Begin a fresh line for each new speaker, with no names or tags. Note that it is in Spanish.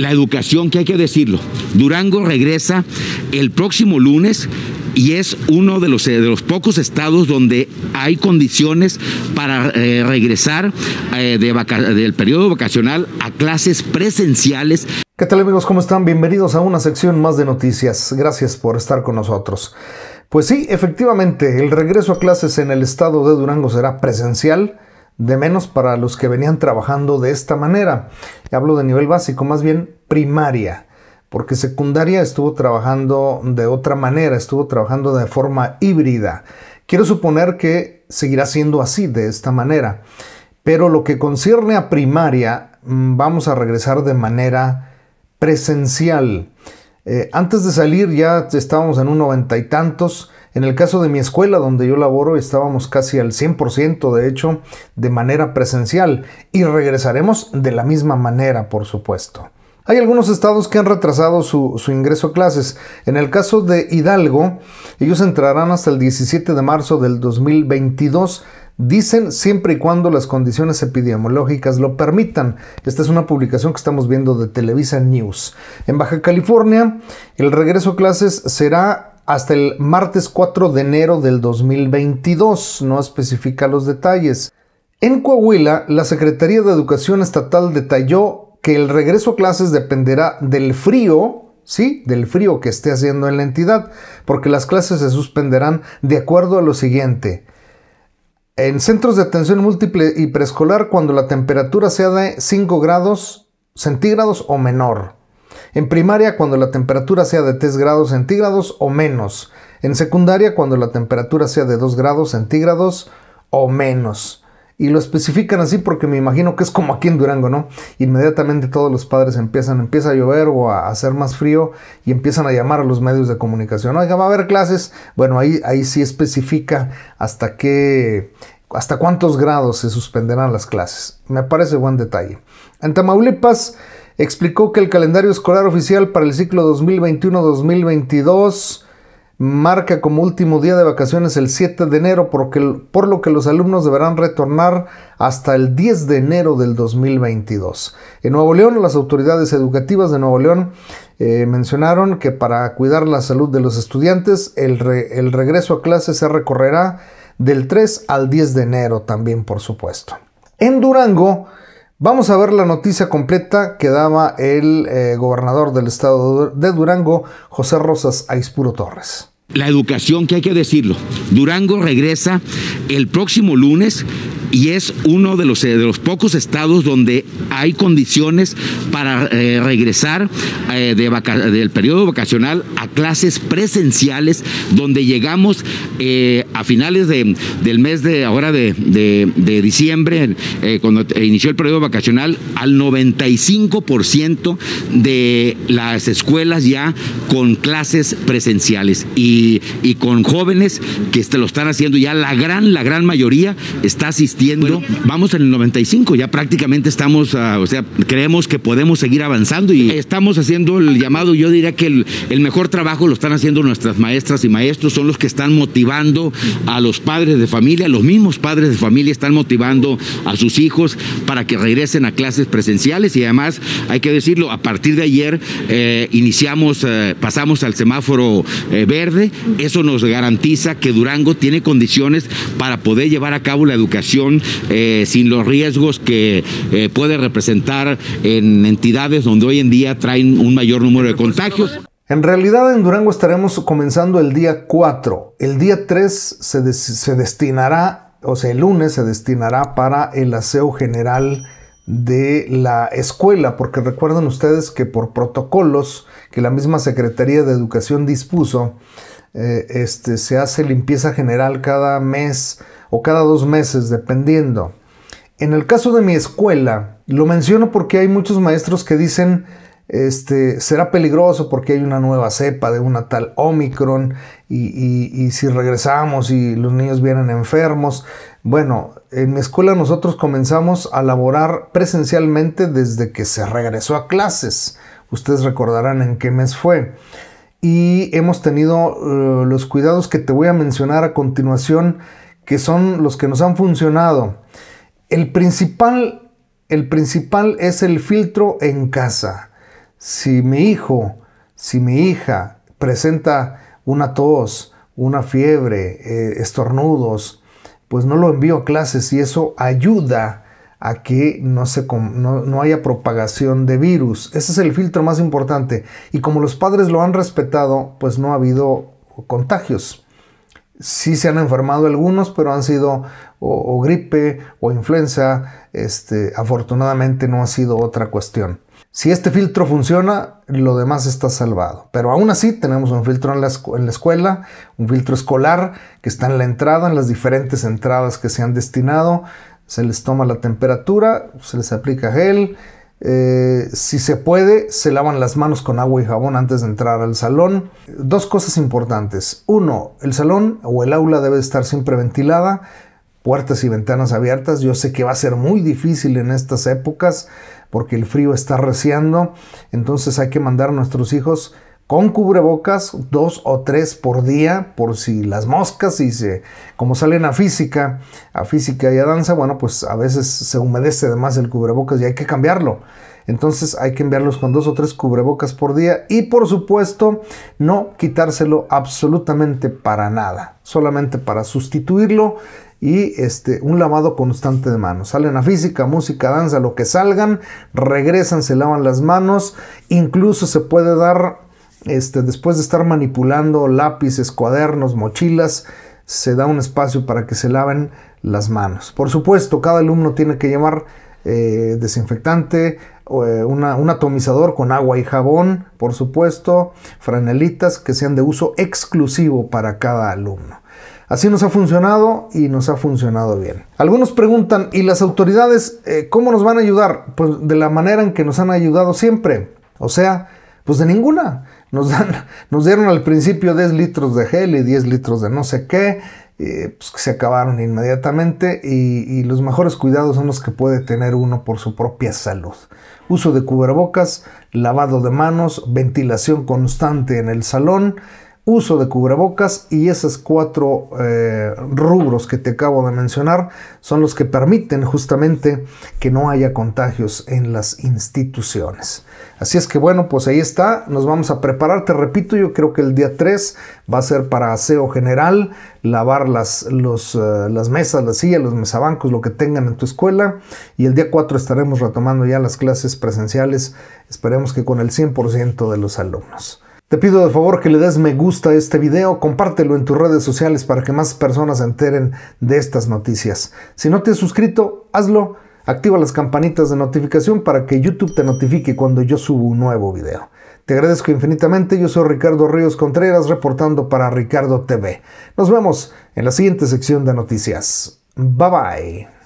la educación, que hay que decirlo. Durango regresa el próximo lunes y es uno de los, eh, de los pocos estados donde hay condiciones para eh, regresar eh, de del periodo vacacional a clases presenciales.
¿Qué tal amigos? ¿Cómo están? Bienvenidos a una sección más de noticias. Gracias por estar con nosotros. Pues sí, efectivamente, el regreso a clases en el estado de Durango será presencial de menos para los que venían trabajando de esta manera. Hablo de nivel básico, más bien primaria, porque secundaria estuvo trabajando de otra manera, estuvo trabajando de forma híbrida. Quiero suponer que seguirá siendo así, de esta manera. Pero lo que concierne a primaria, mm, vamos a regresar de manera presencial. Eh, antes de salir ya estábamos en un noventa y tantos en el caso de mi escuela donde yo laboro estábamos casi al 100% de hecho de manera presencial y regresaremos de la misma manera por supuesto. Hay algunos estados que han retrasado su, ingreso a clases. En el caso de Hidalgo, ellos entrarán hasta el 17 de marzo del 2022. Dicen siempre y cuando las condiciones epidemiológicas lo permitan. Esta es una publicación que estamos viendo de Televisa News. En Baja California, el regreso a clases será hasta el martes 4 de enero del 2022. No especifica los detalles. En Coahuila, la Secretaría de Educación Estatal detalló que el regreso a clases dependerá del frío, sí, del frío que esté haciendo en la entidad, porque las clases se suspenderán de acuerdo a lo siguiente. En centros de atención múltiple y preescolar, cuando la temperatura sea de 5 grados centígrados o menor. En primaria cuando la temperatura sea de 3 grados centígrados o menos. En secundaria cuando la temperatura sea de 2 grados centígrados o menos. Y lo especifican así porque me imagino que es como aquí en Durango, ¿no? Inmediatamente todos los padres empiezan, empieza a llover o a hacer más frío y empiezan a llamar a los medios de comunicación. Oiga, va a haber clases. Bueno, ahí, ahí sí especifica hasta qué, hasta cuántos grados se suspenderán las clases. Me parece buen detalle. En Tamaulipas explicó que el calendario escolar oficial para el ciclo 2021-2022 marca como último día de vacaciones el 7 de enero, porque, por lo que los alumnos deberán retornar hasta el 10 de enero del 2022. En Nuevo León, las autoridades educativas de Nuevo León eh, mencionaron que para cuidar la salud de los estudiantes, el, regreso a clase se recorrerá del 3 al 10 de enero también, por supuesto. En Durango, Vamos a ver la noticia completa que daba el eh, gobernador del estado de Durango, José Rosas Aispuro Torres.
La educación, que hay que decirlo, Durango regresa el próximo lunes y es uno de los, eh, de los pocos estados donde hay condiciones para eh, regresar eh, de del periodo vacacional a clases presenciales, donde llegamos a finales del mes de ahora de, diciembre, cuando inició el periodo vacacional, al 95% de las escuelas ya con clases presenciales y, y con jóvenes que lo están haciendo ya la gran, la gran mayoría está asistiendo Vamos en el 95, ya prácticamente estamos, ah, o sea, creemos que podemos seguir avanzando y estamos haciendo el llamado. Yo diría que el, mejor trabajo lo están haciendo nuestras maestras y maestros, son los que están motivando a los padres de familia, los mismos padres de familia están motivando a sus hijos para que regresen a clases presenciales y además, hay que decirlo, a partir de ayer eh, iniciamos, eh, pasamos al semáforo eh, verde, eso nos garantiza que Durango tiene condiciones para poder llevar a cabo la educación eh, sin los riesgos que eh, puede representar en entidades donde hoy en día traen un mayor número de
contagios. En realidad en Durango estaremos comenzando el día 4. El día 3 se, se destinará, o sea, el lunes se destinará para el aseo general de la escuela, porque recuerdan ustedes que por protocolos que la misma Secretaría de Educación dispuso, eh, este, se hace limpieza general cada mes o cada dos meses, dependiendo. En el caso de mi escuela, lo menciono porque hay muchos maestros que dicen, este, será peligroso porque hay una nueva cepa de una tal Omicron y si regresamos y los niños vienen enfermos. Bueno, en mi escuela nosotros comenzamos a laborar presencialmente desde que se regresó a clases. Ustedes recordarán en qué mes fue. Y hemos tenido eh, los cuidados que te voy a mencionar a continuación, que son los que nos han funcionado. El principal, el principal es el filtro en casa. Si mi hijo, si mi hija presenta una tos, una fiebre, eh, estornudos, pues no lo envío a clases y eso ayuda a que no, se, no, haya propagación de virus. Ese es el filtro más importante. Y como los padres lo han respetado, pues no ha habido contagios. Sí se han enfermado algunos, pero han sido o, gripe o influenza, este, afortunadamente no ha sido otra cuestión. Si este filtro funciona, lo demás está salvado. Pero aún así tenemos un filtro en la, escuela, un filtro escolar que está en la entrada, en las diferentes entradas que se han destinado. Se les toma la temperatura, se les aplica gel. Eh, si se puede, se lavan las manos con agua y jabón antes de entrar al salón. Dos cosas importantes. Uno, el salón o el aula debe estar siempre ventilada puertas y ventanas abiertas. Yo sé que va a ser muy difícil en estas épocas porque el frío está reciando. Entonces hay que mandar a nuestros hijos con cubrebocas dos o tres por día por si las moscas y se como salen a física a física y a danza bueno pues a veces se humedece además el cubrebocas y hay que cambiarlo entonces hay que enviarlos con dos o tres cubrebocas por día y por supuesto no quitárselo absolutamente para nada, solamente para sustituirlo y este, un lavado constante de manos. Salen a física, música, danza, lo que salgan, regresan, se lavan las manos, incluso se puede dar, este, después de estar manipulando lápices, cuadernos, mochilas, se da un espacio para que se laven las manos. Por supuesto, cada alumno tiene que llevar eh, desinfectante, eh, un atomizador con agua y jabón, por supuesto, franelitas que sean de uso exclusivo para cada alumno. Así nos ha funcionado y nos ha funcionado bien. Algunos preguntan, ¿y las autoridades eh, cómo nos van a ayudar? Pues de la manera en que nos han ayudado siempre. O sea, pues de ninguna. Nos, nos dieron al principio 10 litros de gel y 10 litros de no sé qué. Eh, pues que se acabaron inmediatamente y, y, los mejores cuidados son los que puede tener uno por su propia salud. Uso de cubrebocas, lavado de manos, ventilación constante en el salón, uso de cubrebocas y esos cuatro eh, rubros que te acabo de mencionar son los que permiten justamente que no haya contagios en las instituciones. Así es que bueno, pues ahí está, nos vamos a preparar, te repito, yo creo que el día 3 va a ser para aseo general, lavar las, eh, las mesas, las sillas, los mesabancos, lo que tengan en tu escuela y el día 4 estaremos retomando ya las clases presenciales, esperemos que con el 100% de los alumnos. Te pido de favor que le des me gusta a este video, compártelo en tus redes sociales para que más personas se enteren de estas noticias. Si no te has suscrito, hazlo, activa las campanitas de notificación para que YouTube te notifique cuando yo subo un nuevo video. Te agradezco infinitamente, yo soy Ricardo Ríos Contreras reportando para Ricardo TV. Nos vemos en la siguiente sección de noticias. Bye bye.